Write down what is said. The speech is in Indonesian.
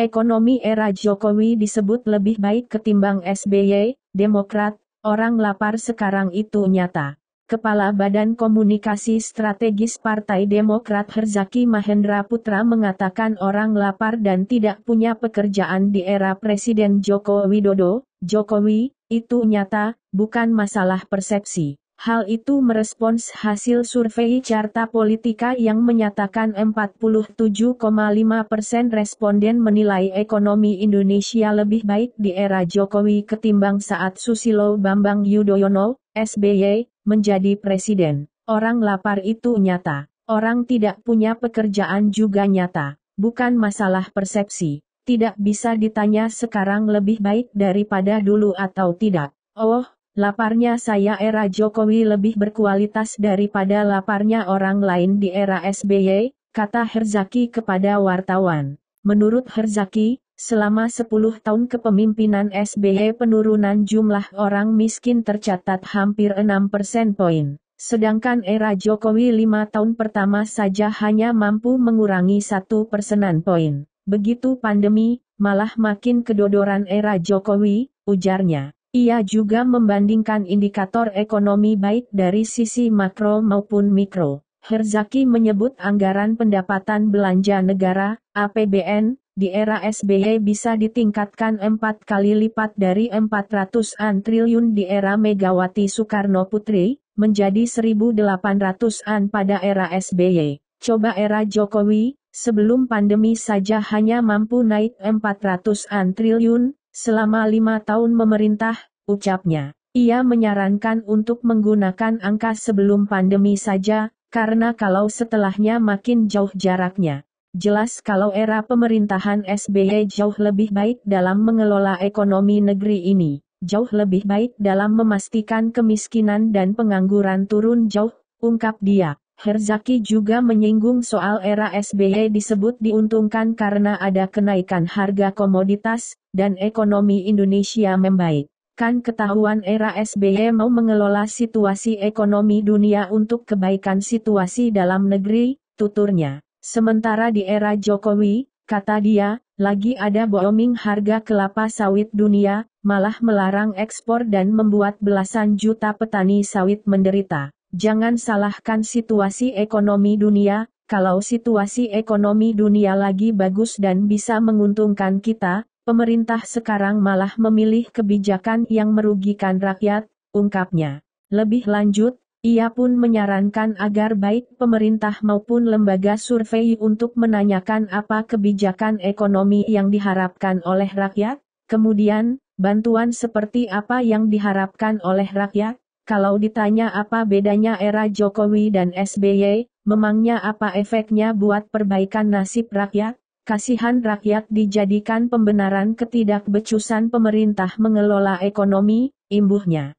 Ekonomi era Jokowi disebut lebih baik ketimbang SBY, Demokrat, orang lapar sekarang itu nyata. Kepala Badan Komunikasi Strategis Partai Demokrat Herzaki Mahendra Putra mengatakan orang lapar dan tidak punya pekerjaan di era Presiden Joko Widodo, Jokowi, itu nyata, bukan masalah persepsi. Hal itu merespons hasil survei Carta Politika yang menyatakan 47,5 persen responden menilai ekonomi Indonesia lebih baik di era Jokowi ketimbang saat Susilo Bambang Yudhoyono, SBY, menjadi presiden. Orang lapar itu nyata. Orang tidak punya pekerjaan juga nyata. Bukan masalah persepsi. Tidak bisa ditanya sekarang lebih baik daripada dulu atau tidak. Oh, Laparnya saya era Jokowi lebih berkualitas daripada laparnya orang lain di era SBY, kata Herzaki kepada wartawan. Menurut Herzaki, selama 10 tahun kepemimpinan SBY penurunan jumlah orang miskin tercatat hampir 6 persen poin. Sedangkan era Jokowi 5 tahun pertama saja hanya mampu mengurangi satu persenan poin. Begitu pandemi, malah makin kedodoran era Jokowi, ujarnya. Ia juga membandingkan indikator ekonomi baik dari sisi makro maupun mikro. Herzaki menyebut anggaran pendapatan belanja negara (APBN) di era SBY bisa ditingkatkan empat kali lipat dari 400-an triliun di era Megawati Soekarno Putri menjadi 1.800-an pada era SBY. Coba era Jokowi, sebelum pandemi saja hanya mampu naik 400-an triliun, selama lima tahun memerintah, ucapnya. Ia menyarankan untuk menggunakan angka sebelum pandemi saja, karena kalau setelahnya makin jauh jaraknya. Jelas kalau era pemerintahan SBY jauh lebih baik dalam mengelola ekonomi negeri ini, jauh lebih baik dalam memastikan kemiskinan dan pengangguran turun jauh, ungkap dia. Herzaki juga menyinggung soal era SBY disebut diuntungkan karena ada kenaikan harga komoditas, dan ekonomi Indonesia membaik. Kan ketahuan era SBY mau mengelola situasi ekonomi dunia untuk kebaikan situasi dalam negeri, tuturnya. Sementara di era Jokowi, kata dia, lagi ada booming harga kelapa sawit dunia, malah melarang ekspor dan membuat belasan juta petani sawit menderita jangan salahkan situasi ekonomi dunia, kalau situasi ekonomi dunia lagi bagus dan bisa menguntungkan kita, pemerintah sekarang malah memilih kebijakan yang merugikan rakyat, ungkapnya. Lebih lanjut, ia pun menyarankan agar baik pemerintah maupun lembaga survei untuk menanyakan apa kebijakan ekonomi yang diharapkan oleh rakyat, kemudian, bantuan seperti apa yang diharapkan oleh rakyat, kalau ditanya apa bedanya era Jokowi dan SBY, memangnya apa efeknya buat perbaikan nasib rakyat? Kasihan rakyat dijadikan pembenaran ketidakbecusan pemerintah mengelola ekonomi, imbuhnya.